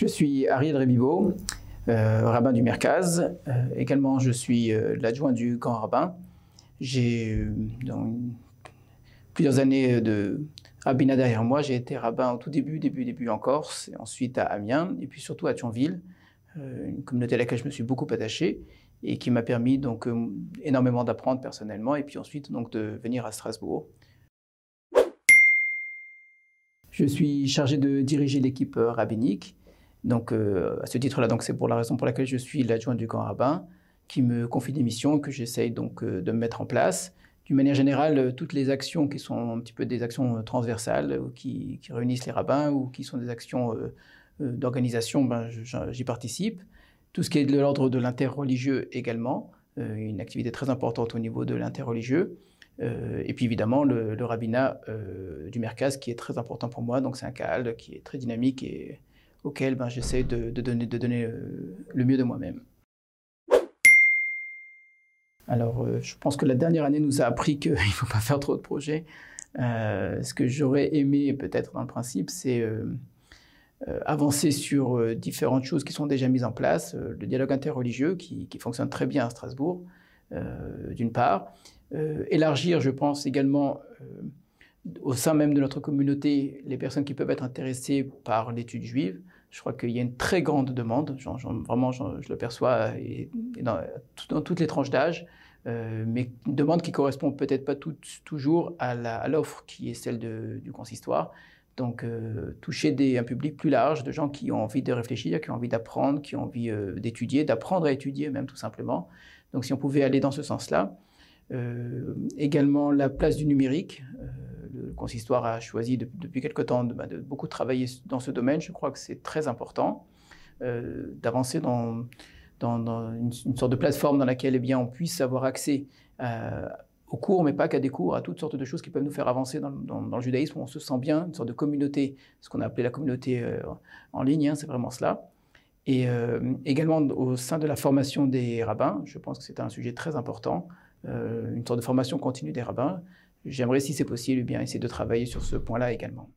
Je suis Ariel Rebibo, euh, rabbin du Merkaz. Euh, également, je suis euh, l'adjoint du grand rabbin. J'ai plusieurs années de rabbinat derrière moi. J'ai été rabbin au tout début, début, début en Corse, et ensuite à Amiens, et puis surtout à Thionville, une communauté à laquelle je me suis beaucoup attaché et qui m'a permis donc énormément d'apprendre personnellement, et puis ensuite donc de venir à Strasbourg. Je suis chargé de diriger l'équipe rabbinique donc, euh, à ce titre-là, donc c'est pour la raison pour laquelle je suis l'adjoint du camp rabbin, qui me confie des missions que j'essaye donc euh, de mettre en place. D'une manière générale, euh, toutes les actions qui sont un petit peu des actions transversales, ou qui, réunissent les rabbins, ou qui sont des actions d'organisation, ben, j'y participe. Tout ce qui est de l'ordre de l'interreligieux également, une activité très importante au niveau de l'interreligieux. et puis évidemment le, rabbinat du Merkaz qui est très important pour moi, donc c'est un calde qui est très dynamique et auquel ben, j'essaie de, donner, de donner euh, le mieux de moi-même. Alors, euh, je pense que la dernière année nous a appris qu'il ne faut pas faire trop de projets. Euh, ce que j'aurais aimé, peut-être dans le principe, c'est avancer sur différentes choses qui sont déjà mises en place. le dialogue interreligieux, qui, qui, fonctionne très bien à Strasbourg, d'une part. élargir, je pense, également au sein même de notre communauté, les personnes qui peuvent être intéressées par l'étude juive, je crois qu'il y a une très grande demande. vraiment, je le perçois dans, toutes les tranches d'âge, euh, mais une demande qui correspond peut-être pas toujours à l'offre qui est celle du consistoire. Donc, euh, toucher des, un public plus large, de gens qui ont envie de réfléchir, qui ont envie d'apprendre, qui ont envie euh, d'étudier, d'apprendre à étudier même tout simplement. Donc, si on pouvait aller dans ce sens-là. également, la place du numérique consistoire a choisi depuis quelque temps de, bah, beaucoup travailler dans ce domaine. Je crois que c'est très important euh, d'avancer dans, une, sorte de plateforme dans laquelle eh bien, on puisse avoir accès euh, aux cours, mais pas qu'à des cours, à toutes sortes de choses qui peuvent nous faire avancer dans, le judaïsme. Où on se sent bien, une sorte de communauté, ce qu'on a appelé la communauté euh, en ligne, hein, c'est vraiment cela. Et également au sein de la formation des rabbins, je pense que c'est un sujet très important, une sorte de formation continue des rabbins. J'aimerais, si c'est possible, bien essayer de travailler sur ce point-là également.